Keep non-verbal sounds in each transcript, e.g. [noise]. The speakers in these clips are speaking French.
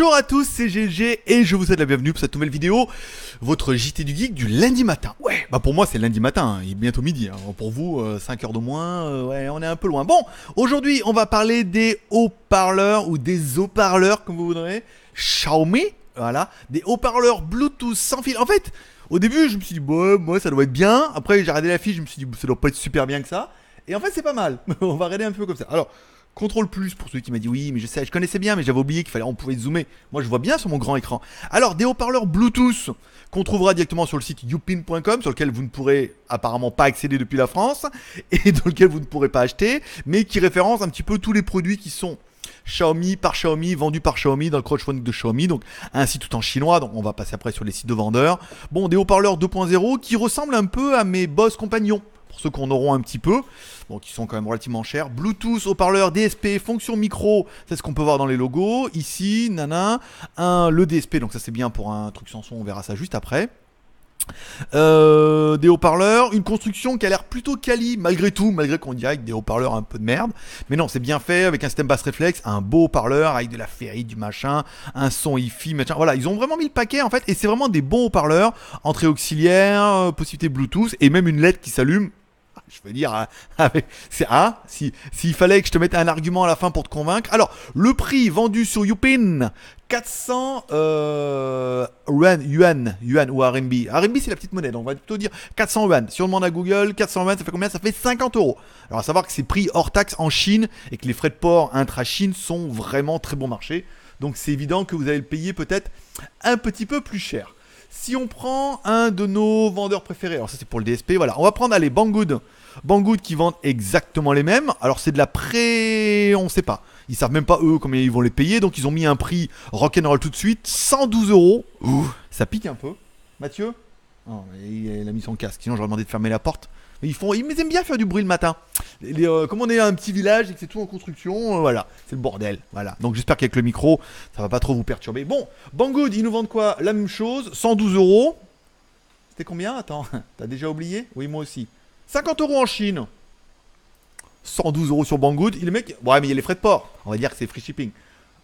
Bonjour à tous, c'est GLG et je vous souhaite la bienvenue pour cette nouvelle vidéo, votre JT du Geek du lundi matin. Ouais, bah pour moi c'est lundi matin, hein. il est bientôt midi, hein. pour vous 5 euh, heures de moins, euh, ouais on est un peu loin. Bon, aujourd'hui on va parler des haut-parleurs ou des haut-parleurs comme vous voudrez, Xiaomi, voilà, des haut-parleurs Bluetooth sans fil. En fait, au début je me suis dit, bah, moi bah, ça doit être bien, après j'ai regardé la fiche, je me suis dit, bah, ça doit pas être super bien que ça, et en fait c'est pas mal, [laughs] on va regarder un peu comme ça. Alors... Contrôle plus pour celui qui m'a dit oui, mais je sais, je connaissais bien, mais j'avais oublié qu'il fallait, on pouvait zoomer. Moi, je vois bien sur mon grand écran. Alors, des haut-parleurs Bluetooth qu'on trouvera directement sur le site youpin.com, sur lequel vous ne pourrez apparemment pas accéder depuis la France [laughs] et dans lequel vous ne pourrez pas acheter, mais qui référence un petit peu tous les produits qui sont Xiaomi par Xiaomi, vendus par Xiaomi dans le crowdfunding de Xiaomi, donc ainsi tout en chinois, donc on va passer après sur les sites de vendeurs. Bon, des haut-parleurs 2.0 qui ressemblent un peu à mes boss compagnons pour ceux qu'on auront un petit peu, bon, qui sont quand même relativement chers. Bluetooth, haut-parleur, DSP, fonction micro, c'est ce qu'on peut voir dans les logos. Ici, nana, un, le DSP, donc ça c'est bien pour un truc sans son, on verra ça juste après. Euh, des haut-parleurs, une construction qui a l'air plutôt quali malgré tout, malgré qu'on dirait que des haut-parleurs un peu de merde. Mais non, c'est bien fait avec un système basse réflexe, un beau haut-parleur avec de la ferrite, du machin, un son hi-fi, machin. Voilà, ils ont vraiment mis le paquet en fait, et c'est vraiment des bons haut-parleurs, entrée auxiliaire, euh, possibilité Bluetooth et même une LED qui s'allume je veux dire, ah, [laughs] ah, c'est A, ah, si s'il fallait que je te mette un argument à la fin pour te convaincre. Alors, le prix vendu sur Youpin 400 euh, yuan, yuan, ou RMB. RMB c'est la petite monnaie, donc on va plutôt dire 400 yuan. Si on demande à Google 400 yuan, ça fait combien Ça fait 50 euros. Alors à savoir que c'est prix hors taxe en Chine et que les frais de port intra-Chine sont vraiment très bon marché. Donc c'est évident que vous allez le payer peut-être un petit peu plus cher. Si on prend un de nos vendeurs préférés, alors ça c'est pour le DSP, voilà, on va prendre, allez, Banggood. Banggood qui vendent exactement les mêmes. Alors c'est de la pré... on sait pas. Ils savent même pas eux combien ils vont les payer, donc ils ont mis un prix rock'n'roll tout de suite, 112 euros. Ça pique un peu. Mathieu Non, il a mis son casque, sinon j'aurais demandé de fermer la porte. Mais ils, font... ils aiment bien faire du bruit le matin. Euh, comme on est un petit village et que c'est tout en construction, euh, voilà, c'est le bordel. Voilà. Donc j'espère qu'avec le micro, ça va pas trop vous perturber. Bon, Banggood, ils nous vendent quoi La même chose, 112 euros. C'était combien Attends, [laughs] t'as déjà oublié Oui, moi aussi. 50 euros en Chine. 112 euros sur Banggood. Les mecs, mec, ouais, mais il y a les frais de port. On va dire que c'est free shipping.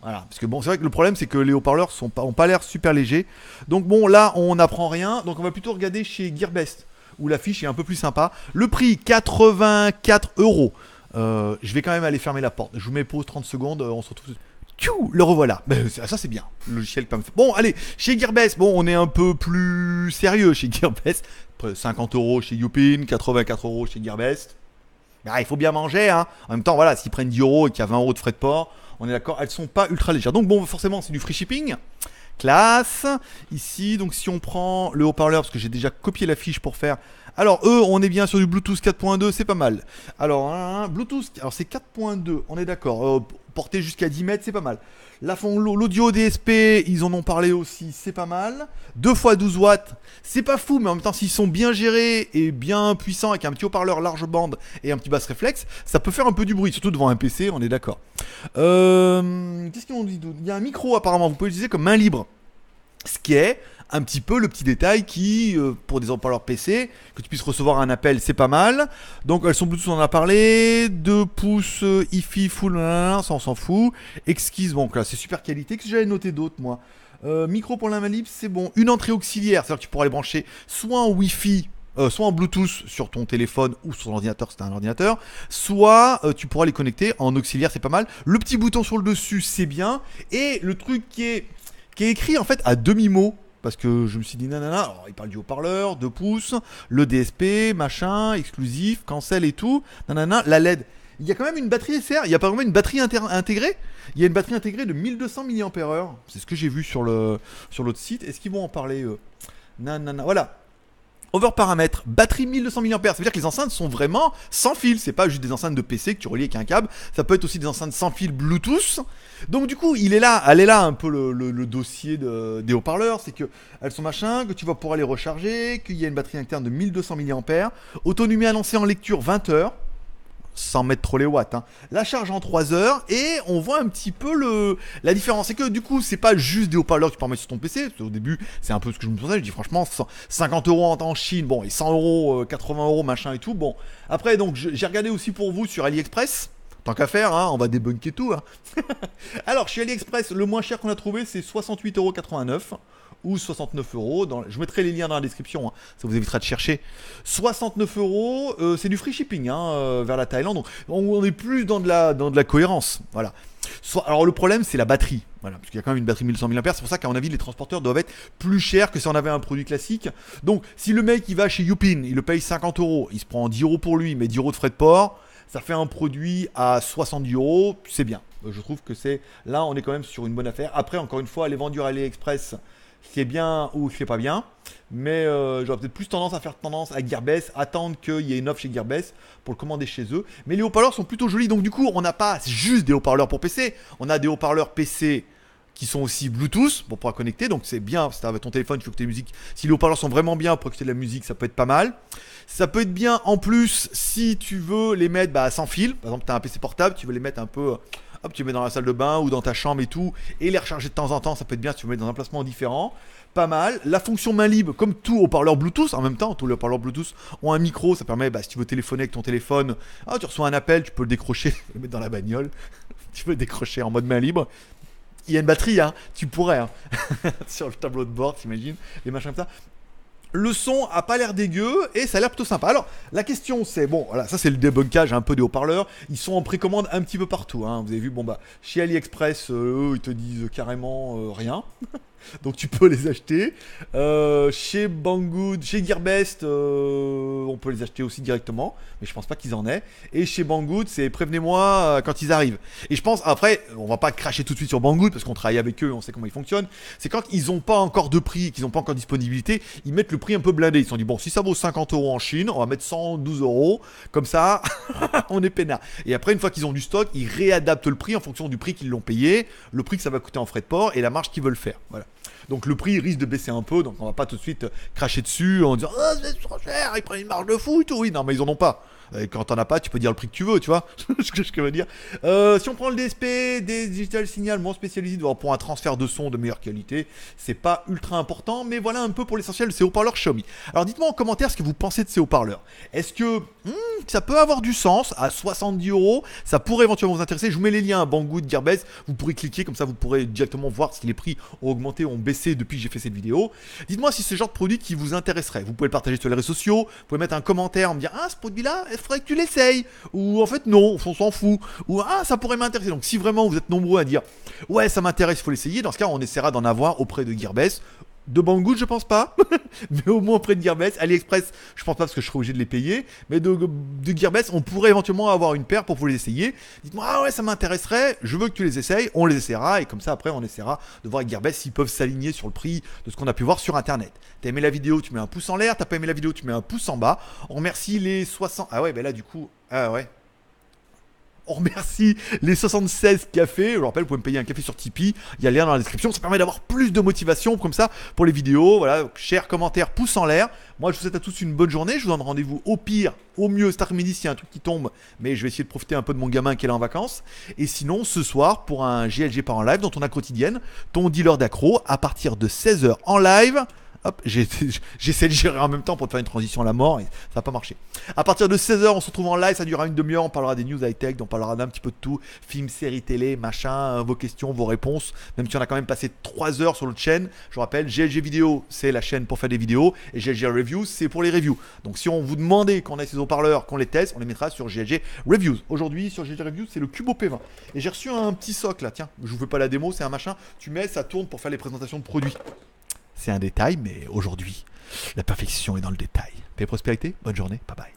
Voilà, parce que bon, c'est vrai que le problème, c'est que les haut-parleurs n'ont ont pas l'air super légers. Donc bon, là, on n'apprend rien. Donc on va plutôt regarder chez Gearbest où l'affiche est un peu plus sympa. Le prix 84 euros. Euh, je vais quand même aller fermer la porte. Je vous mets pause 30 secondes, euh, on se retrouve. Tchou, le revoilà. Euh, ça, c'est bien. Le logiciel Bon, allez, chez Gearbest, bon, on est un peu plus sérieux chez Gearbest. 50 euros chez Youpin, 84 euros chez Gearbest. Ah, il faut bien manger, hein. En même temps, voilà, s'ils prennent 10 euros et qu'il y a 20 euros de frais de port, on est d'accord, elles sont pas ultra légères. Donc bon, forcément, c'est du free shipping. Classe. Ici, donc si on prend le haut-parleur, parce que j'ai déjà copié la fiche pour faire. Alors, eux, on est bien sur du Bluetooth 4.2, c'est pas mal. Alors, Bluetooth, alors c'est 4.2, on est d'accord porter jusqu'à 10 mètres, c'est pas mal. l'audio DSP, ils en ont parlé aussi, c'est pas mal. 2 x 12 watts, c'est pas fou, mais en même temps, s'ils sont bien gérés et bien puissants avec un petit haut-parleur large bande et un petit basse réflexe, ça peut faire un peu du bruit, surtout devant un PC, on est d'accord. Euh, qu'est-ce qu'ils ont dit Il y a un micro apparemment, vous pouvez l'utiliser comme main libre. Ce qui est un petit peu le petit détail qui, euh, pour des haut PC, que tu puisses recevoir un appel, c'est pas mal. Donc elles sont Bluetooth, on en a parlé. Deux pouces, euh, iFi, full, ça on s'en fout. Exquise, bon, là c'est super qualité. que j'avais noté d'autres moi euh, Micro pour l'invalide, c'est bon. Une entrée auxiliaire, c'est-à-dire que tu pourras les brancher soit en Wi-Fi soit en Bluetooth sur ton téléphone ou sur ton ordinateur c'est un ordinateur, soit tu pourras les connecter en auxiliaire, c'est pas mal. Le petit bouton sur le dessus, c'est bien. Et le truc qui est qui est écrit en fait à demi-mot. Parce que je me suis dit, nanana, oh, il parle du haut-parleur, 2 pouces, le DSP, machin, exclusif, cancel et tout, nanana, la LED. Il y a quand même une batterie SR, il y a pas vraiment une batterie intégrée. Il y a une batterie intégrée de 1200 mAh. C'est ce que j'ai vu sur le sur l'autre site. Est-ce qu'ils vont en parler eux Nanana, voilà over batterie 1200 mAh. Ça veut dire que les enceintes sont vraiment sans fil. C'est pas juste des enceintes de PC que tu reliais avec un câble. Ça peut être aussi des enceintes sans fil Bluetooth. Donc du coup, il est là, elle est là un peu le, dossier de, des haut-parleurs, c'est que elles sont machin, que tu vas pouvoir les recharger, qu'il y a une batterie interne de 1200 mAh, autonomie annoncée en lecture 20 heures sans mettre trop les watts. Hein. La charge en 3 heures et on voit un petit peu le la différence. C'est que du coup, c'est pas juste des haut-parleurs que tu peux sur ton PC. Au début, c'est un peu ce que je me pensais. Je dis franchement, 50 euros en, en, Chine, bon, et 100 euros, 80 euh, euros, machin et tout. Bon, après, donc j'ai regardé aussi pour vous sur AliExpress. Tant qu'à faire, hein, on va débunker tout. Hein. [laughs] Alors, chez AliExpress, le moins cher qu'on a trouvé, c'est euros ou 69 euros. Dans... Je mettrai les liens dans la description, hein. ça vous évitera de chercher. 69 euros, euh, c'est du free shipping hein, euh, vers la Thaïlande. Donc, on, est plus dans de la, dans de la cohérence. Voilà. alors le problème, c'est la batterie. Voilà, parce qu'il y a quand même une batterie 1100 mAh, c'est pour ça qu'à mon avis, les transporteurs doivent être plus chers que si on avait un produit classique. Donc, si le mec il va chez Youpin, il le paye 50 euros, il se prend 10 euros pour lui, mais 10 euros de frais de port, ça fait un produit à 60 euros, c'est bien. Euh, je trouve que c'est là, on est quand même sur une bonne affaire. Après, encore une fois, les vendures à AliExpress, c'est bien ou c'est pas bien. Mais euh, j'aurais peut-être plus tendance à faire tendance à Gearbest, attendre qu'il y ait une offre chez Gearbest pour le commander chez eux. Mais les haut-parleurs sont plutôt jolis, donc du coup, on n'a pas juste des haut-parleurs pour PC, on a des haut-parleurs PC qui sont aussi Bluetooth pour pouvoir connecter. Donc c'est bien, si avec ton téléphone, tu peux écouter la musique. Si les haut-parleurs sont vraiment bien pour écouter de la musique, ça peut être pas mal. Ça peut être bien en plus si tu veux les mettre bah, sans fil. Par exemple, tu as un PC portable, tu veux les mettre un peu hop, tu mets dans la salle de bain ou dans ta chambre et tout, et les recharger de temps en temps, ça peut être bien si tu mets dans un placement différent. Pas mal. La fonction main libre, comme tout haut-parleur Bluetooth, en même temps, tous les haut-parleurs Bluetooth ont un micro, ça permet, bah, si tu veux téléphoner avec ton téléphone, ah, tu reçois un appel, tu peux le décrocher, [laughs] le mettre dans la bagnole, [laughs] tu peux le décrocher en mode main libre il y a une batterie, hein, tu pourrais, hein, [laughs] sur le tableau de bord, t'imagines, les machins comme ça le son a pas l'air dégueu et ça a l'air plutôt sympa. Alors, la question c'est, bon, voilà, ça c'est le débunkage un peu des haut-parleurs. Ils sont en précommande un petit peu partout. Hein. Vous avez vu, bon, bah, chez AliExpress, euh, eux, ils te disent carrément euh, rien. [laughs] Donc tu peux les acheter. Euh, chez Banggood, chez Gearbest, on peut les acheter aussi directement. Mais je pense pas qu'ils en aient. Et chez Banggood, c'est prévenez-moi quand ils arrivent. Et je pense, après, on va pas cracher tout de suite sur Banggood parce qu'on travaille avec eux, on sait comment ils fonctionnent. C'est quand ils n'ont pas encore de prix, qu'ils ont pas encore disponibilité, ils mettent le un peu blindé. Ils se sont dit, bon, si ça vaut 50 euros en Chine, on va mettre 112 euros. Comme ça, [laughs] on est peinard. Et après, une fois qu'ils ont du stock, ils réadaptent le prix en fonction du prix qu'ils l'ont payé, le prix que ça va coûter en frais de port et la marge qu'ils veulent faire. Voilà. Donc le prix risque de baisser un peu, donc on va pas tout de suite cracher dessus en disant, ah, c'est trop cher, ils prennent une marge de fou et tout. Oui, non, mais ils en ont pas. Euh, quand t'en as pas, tu peux dire le prix que tu veux, tu vois. [laughs] ce que je veux dire. Euh, si on prend le DSP, des Digital Signal, mon spécialisé, pour un transfert de son de meilleure qualité, c'est pas ultra important, mais voilà un peu pour l'essentiel de ces haut-parleurs Xiaomi. Alors dites-moi en commentaire ce que vous pensez de ces haut-parleurs. Est-ce que hmm, ça peut avoir du sens à 70 euros Ça pourrait éventuellement vous intéresser. Je vous mets les liens à hein, Banggood, Gearbest. Vous pourrez cliquer, comme ça vous pourrez directement voir si les prix ont augmenté ou ont baissé depuis que j'ai fait cette vidéo. Dites-moi si c'est ce genre de produit qui vous intéresserait. Vous pouvez le partager sur les réseaux sociaux, vous pouvez mettre un commentaire en me dire Ah, ce produit-là, il faudrait que tu l'essayes. Ou en fait, non, on s'en fout. Ou ah, ça pourrait m'intéresser. Donc si vraiment vous êtes nombreux à dire, ouais, ça m'intéresse, il faut l'essayer, dans ce cas, on essaiera d'en avoir auprès de Gearbest de Banggood, je pense pas. [laughs] mais au moins près de Gearbest. AliExpress, je pense pas parce que je serais obligé de les payer. Mais de, Gearbest, on pourrait éventuellement avoir une paire pour vous les essayer. Dites-moi, ah ouais, ça m'intéresserait. Je veux que tu les essayes. On les essaiera. Et comme ça, après, on essaiera de voir avec Gearbest s'ils peuvent s'aligner sur le prix de ce qu'on a pu voir sur Internet. T'as aimé la vidéo, tu mets un pouce en l'air. T'as pas aimé la vidéo, tu mets un pouce en bas. On remercie les 60. Ah ouais, ben là, du coup, ah ouais. On remercie les 76 cafés. Je vous rappelle, vous pouvez me payer un café sur Tipeee. Il y a le lien dans la description. Ça permet d'avoir plus de motivation comme ça pour les vidéos. Voilà, chers commentaire, pouce en l'air. Moi, je vous souhaite à tous une bonne journée. Je vous donne rendez-vous au pire, au mieux Star après-midi s'il y a un truc qui tombe. Mais je vais essayer de profiter un peu de mon gamin qui est là en vacances. Et sinon, ce soir, pour un GLG par en live, dont on a quotidienne, ton dealer d'accro à partir de 16h en live. Hop, [laughs] j'essaie de gérer en même temps pour te faire une transition à la mort et ça n'a pas marché. À partir de 16h, on se retrouve en live, ça durera une demi-heure, on parlera des news high-tech, on parlera d'un petit peu de tout, films, séries, télé, machin, euh, vos questions, vos réponses, même si on a quand même passé 3 heures sur notre chaîne. Je vous rappelle, GLG Vidéo, c'est la chaîne pour faire des vidéos et GLG Reviews, c'est pour les reviews. Donc si on vous demandait qu'on ait ces haut-parleurs, qu'on les teste, on les mettra sur GLG Reviews. Aujourd'hui, sur GLG Reviews, c'est le Cubo P20. Et j'ai reçu un petit socle là, tiens, je vous fais pas la démo, c'est un machin, tu mets, ça tourne pour faire les présentations de produits. C'est un détail, mais aujourd'hui, la perfection est dans le détail. Paix et prospérité, bonne journée, bye bye.